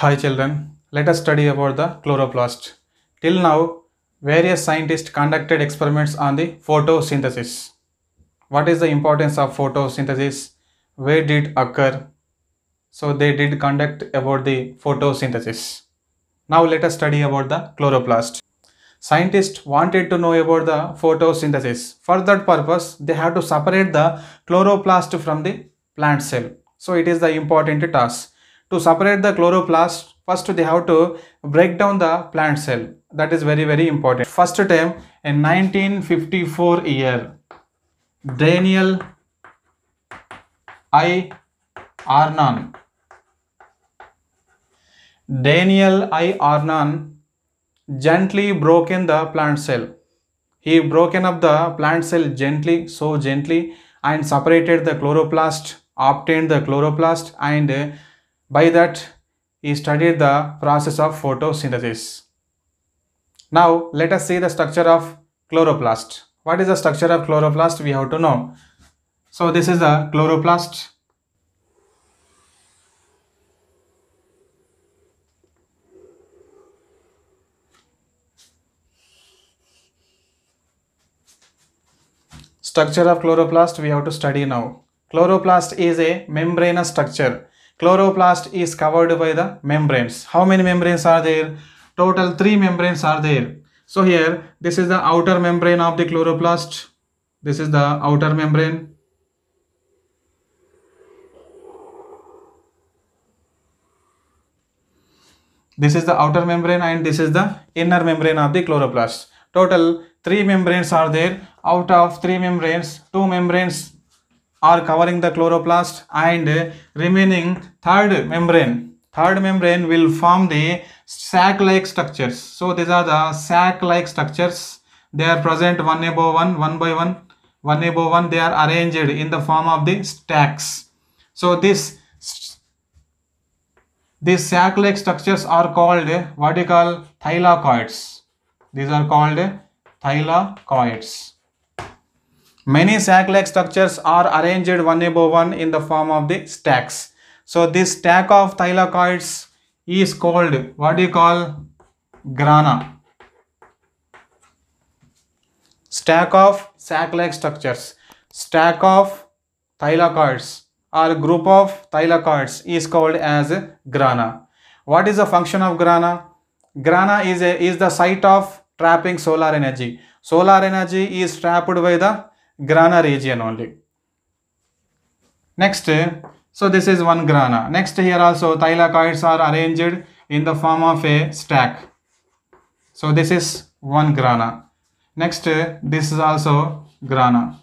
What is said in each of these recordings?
Hi children, let us study about the chloroplast. Till now, various scientists conducted experiments on the photosynthesis. What is the importance of photosynthesis? Where did it occur? So they did conduct about the photosynthesis. Now let us study about the chloroplast. Scientists wanted to know about the photosynthesis. For that purpose, they had to separate the chloroplast from the plant cell. So it is the important task to separate the chloroplast first they have to break down the plant cell that is very very important first time in 1954 year daniel i arnon daniel i arnon gently broken the plant cell he broken up the plant cell gently so gently and separated the chloroplast obtained the chloroplast and by that, he studied the process of photosynthesis. Now, let us see the structure of chloroplast. What is the structure of chloroplast? We have to know. So, this is the chloroplast. Structure of chloroplast we have to study now. Chloroplast is a membranous structure Chloroplast is covered by the membranes. How many membranes are there? Total three membranes are there. So here, this is the outer membrane of the chloroplast. This is the outer membrane. This is the outer membrane and this is the inner membrane of the chloroplast. Total three membranes are there. Out of three membranes, two membranes are covering the chloroplast and remaining third membrane third membrane will form the sac like structures so these are the sac like structures they are present one above one one by one one above one they are arranged in the form of the stacks so this these sac like structures are called what you call thylakoids these are called thylakoids Many sac-like structures are arranged one above one in the form of the stacks. So this stack of thylakoids is called what do you call grana. Stack of sac-like structures. Stack of thylakoids or group of thylakoids is called as grana. What is the function of grana? Grana is, a, is the site of trapping solar energy. Solar energy is trapped by the Grana region only. Next, so this is one grana. Next here also thylakoids are arranged in the form of a stack. So this is one grana. Next, this is also grana.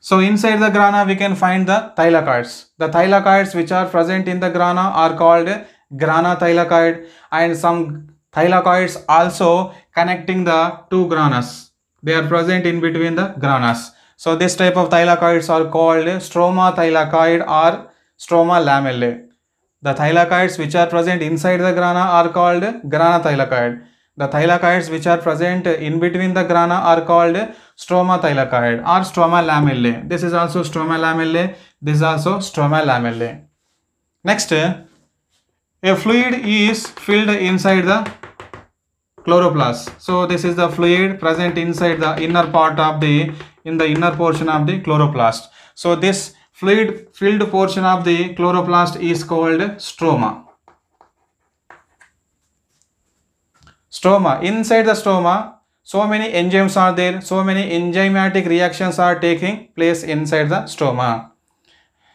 So inside the grana we can find the thylakoids. The thylakoids which are present in the grana are called thylakoid and some thylakoids also connecting the two granas. They are present in between the granas. So this type of thylakoids are called stroma thylakoid or stroma lamellae. The thylakoids which are present inside the grana are called grana thylakoid. The thylakoids which are present in between the grana are called stroma thylakoid or stroma lamellae. This is also stroma lamellae. This is also stroma lamellae. Next, a fluid is filled inside the chloroplast so this is the fluid present inside the inner part of the in the inner portion of the chloroplast so this fluid filled portion of the chloroplast is called stroma stroma inside the stroma so many enzymes are there so many enzymatic reactions are taking place inside the stroma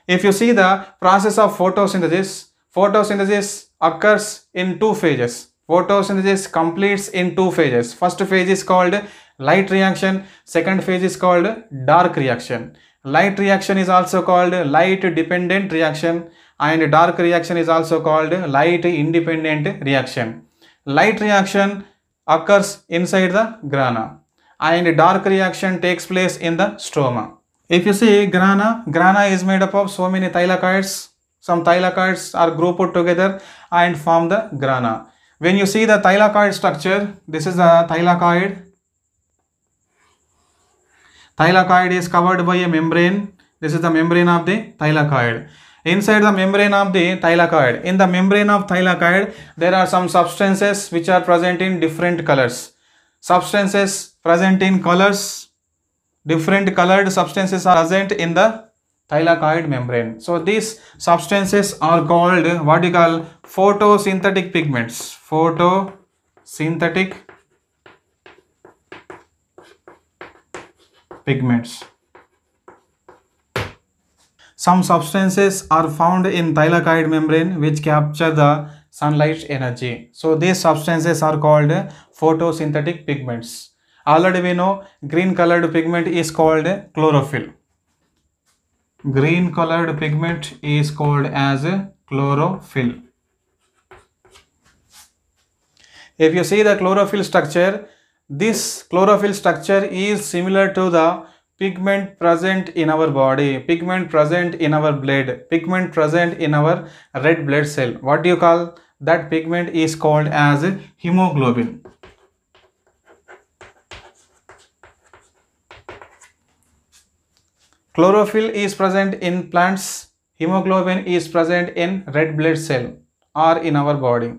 if you see the process of photosynthesis photosynthesis occurs in two phases. Photosynthesis completes in two phases. First phase is called light reaction. Second phase is called dark reaction. Light reaction is also called light dependent reaction and dark reaction is also called light independent reaction. Light reaction occurs inside the grana and dark reaction takes place in the stroma. If you see grana, grana is made up of so many thylakoids some thylakoids are grouped together and form the grana. When you see the thylakoid structure, this is the thylakoid. Thylakoid is covered by a membrane. This is the membrane of the thylakoid inside the membrane of the thylakoid in the membrane of thylakoid there are some substances which are present in different colors substances present in colors different colored substances are present in the thylakoid membrane. So these substances are called what you call photosynthetic pigments. Photosynthetic pigments. Some substances are found in thylakoid membrane which capture the sunlight energy. So these substances are called photosynthetic pigments. Already we know green colored pigment is called chlorophyll green colored pigment is called as chlorophyll. If you see the chlorophyll structure, this chlorophyll structure is similar to the pigment present in our body, pigment present in our blood, pigment present in our red blood cell. What do you call that pigment is called as hemoglobin. Chlorophyll is present in plants. Hemoglobin is present in red blood cell or in our body.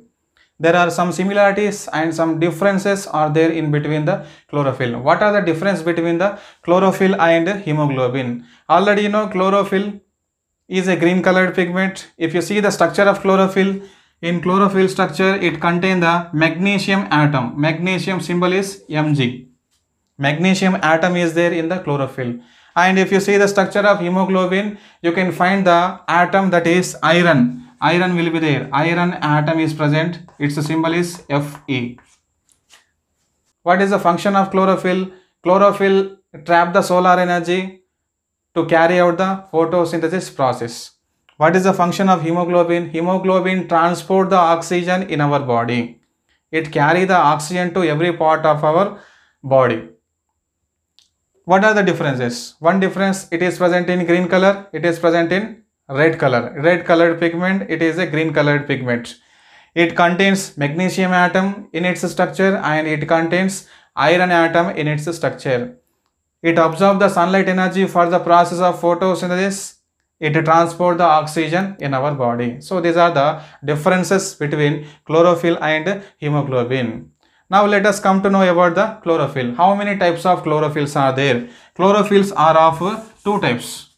There are some similarities and some differences are there in between the chlorophyll. What are the difference between the chlorophyll and hemoglobin? Already you know chlorophyll is a green colored pigment. If you see the structure of chlorophyll, in chlorophyll structure it contains the magnesium atom. Magnesium symbol is Mg. Magnesium atom is there in the chlorophyll and if you see the structure of hemoglobin you can find the atom that is iron iron will be there iron atom is present its symbol is Fe what is the function of chlorophyll chlorophyll trap the solar energy to carry out the photosynthesis process what is the function of hemoglobin hemoglobin transport the oxygen in our body it carry the oxygen to every part of our body what are the differences one difference it is present in green color it is present in red color red colored pigment it is a green colored pigment it contains magnesium atom in its structure and it contains iron atom in its structure it absorbs the sunlight energy for the process of photosynthesis it transports the oxygen in our body so these are the differences between chlorophyll and hemoglobin now let us come to know about the chlorophyll. How many types of chlorophylls are there? Chlorophylls are of two types.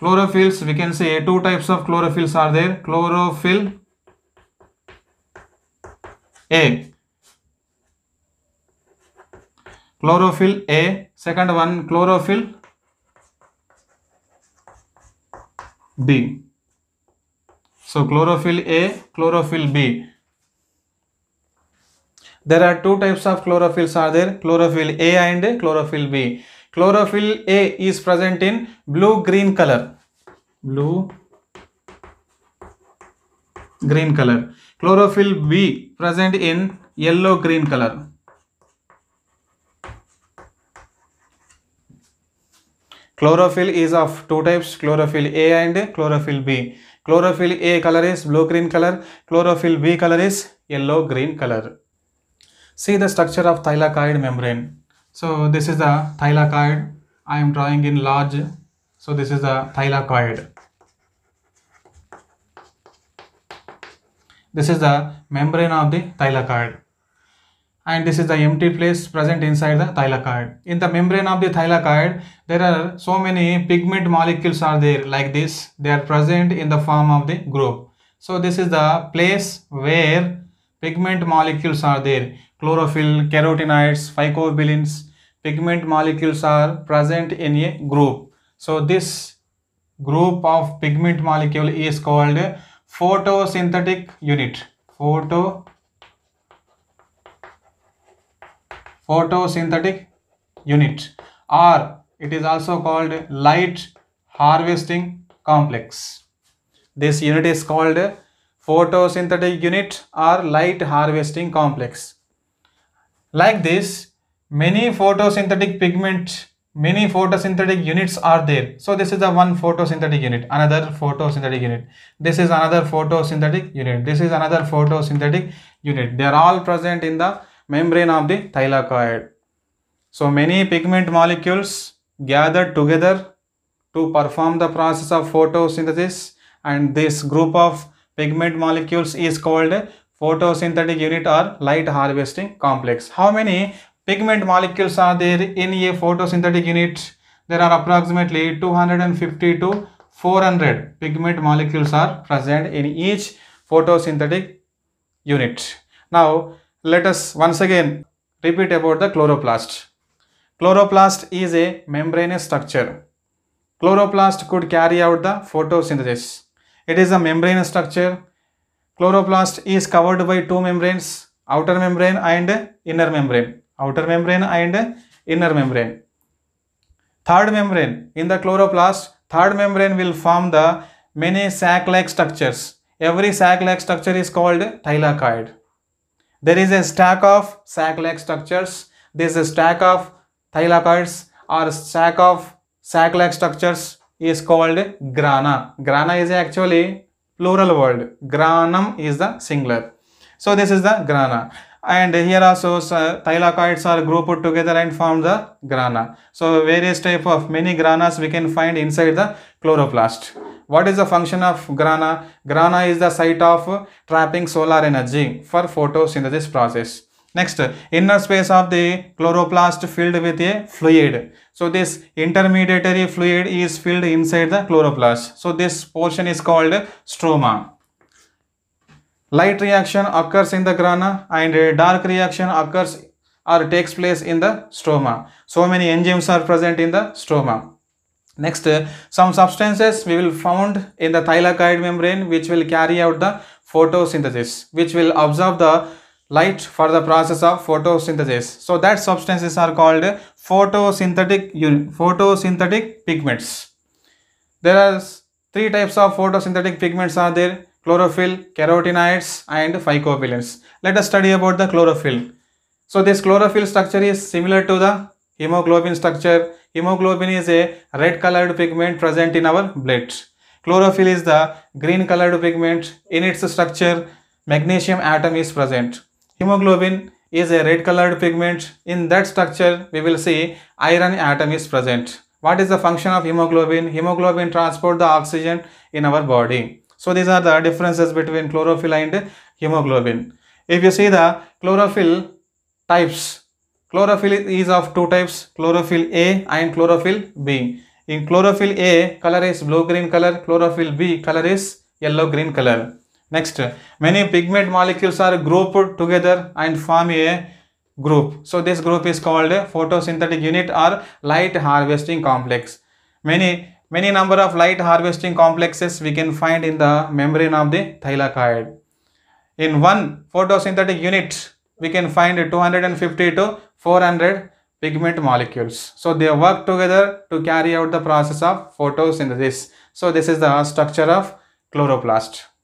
Chlorophylls, we can say two types of chlorophylls are there. Chlorophyll A. Chlorophyll A. Second one, chlorophyll B. So chlorophyll A, chlorophyll B. There are two types of chlorophylls are there, chlorophyll A and chlorophyll B. Chlorophyll A is present in blue-green color. Blue green color. Chlorophyll B present in yellow-green color. Chlorophyll is of two types, chlorophyll A and chlorophyll B. Chlorophyll A color is blue-green color, chlorophyll B color is yellow-green color see the structure of thylakoid membrane so this is the thylakoid i am drawing in large so this is the thylakoid this is the membrane of the thylakoid and this is the empty place present inside the thylakoid in the membrane of the thylakoid there are so many pigment molecules are there like this they are present in the form of the group so this is the place where pigment molecules are there chlorophyll, carotenoids, phycobilins, pigment molecules are present in a group. So this group of pigment molecule is called photosynthetic unit. Photo photosynthetic unit or it is also called light harvesting complex. This unit is called photosynthetic unit or light harvesting complex. Like this, many photosynthetic pigments, many photosynthetic units are there. So this is the one photosynthetic unit, another photosynthetic unit. This is another photosynthetic unit. This is another photosynthetic unit. They are all present in the membrane of the thylakoid. So many pigment molecules gathered together to perform the process of photosynthesis and this group of pigment molecules is called photosynthetic unit or light harvesting complex how many pigment molecules are there in a photosynthetic unit there are approximately 250 to 400 pigment molecules are present in each photosynthetic unit now let us once again repeat about the chloroplast chloroplast is a membranous structure chloroplast could carry out the photosynthesis it is a membrane structure Chloroplast is covered by two membranes, outer membrane and inner membrane. Outer membrane and inner membrane. Third membrane, in the chloroplast, third membrane will form the many sac-like structures. Every sac-like structure is called thylakoid. There is a stack of sac-like structures. There is a stack of thylakoids or stack of sac-like structures is called grana. Grana is actually plural word. Granum is the singular. So this is the grana. And here also uh, thylakoids are grouped together and form the grana. So various type of many granas we can find inside the chloroplast. What is the function of grana? Grana is the site of trapping solar energy for photosynthesis process. Next, inner space of the chloroplast filled with a fluid. So this intermediary fluid is filled inside the chloroplast. So this portion is called stroma. Light reaction occurs in the grana and dark reaction occurs or takes place in the stroma. So many enzymes are present in the stroma. Next, some substances we will found in the thylakoid membrane which will carry out the photosynthesis which will absorb the light for the process of photosynthesis. So that substances are called photosynthetic photosynthetic pigments. There are three types of photosynthetic pigments are there chlorophyll, carotenoids and phycobilins Let us study about the chlorophyll. So this chlorophyll structure is similar to the hemoglobin structure. Hemoglobin is a red colored pigment present in our blood. Chlorophyll is the green colored pigment. In its structure, magnesium atom is present. Hemoglobin is a red colored pigment. In that structure, we will see iron atom is present. What is the function of hemoglobin? Hemoglobin transport the oxygen in our body. So these are the differences between chlorophyll and hemoglobin. If you see the chlorophyll types, chlorophyll is of two types, chlorophyll A and chlorophyll B. In chlorophyll A, color is blue-green color, chlorophyll B, color is yellow-green color. Next, many pigment molecules are grouped together and form a group. So this group is called a photosynthetic unit or light harvesting complex. Many many number of light harvesting complexes we can find in the membrane of the thylakoid. In one photosynthetic unit, we can find 250 to 400 pigment molecules. So they work together to carry out the process of photosynthesis. So this is the structure of chloroplast.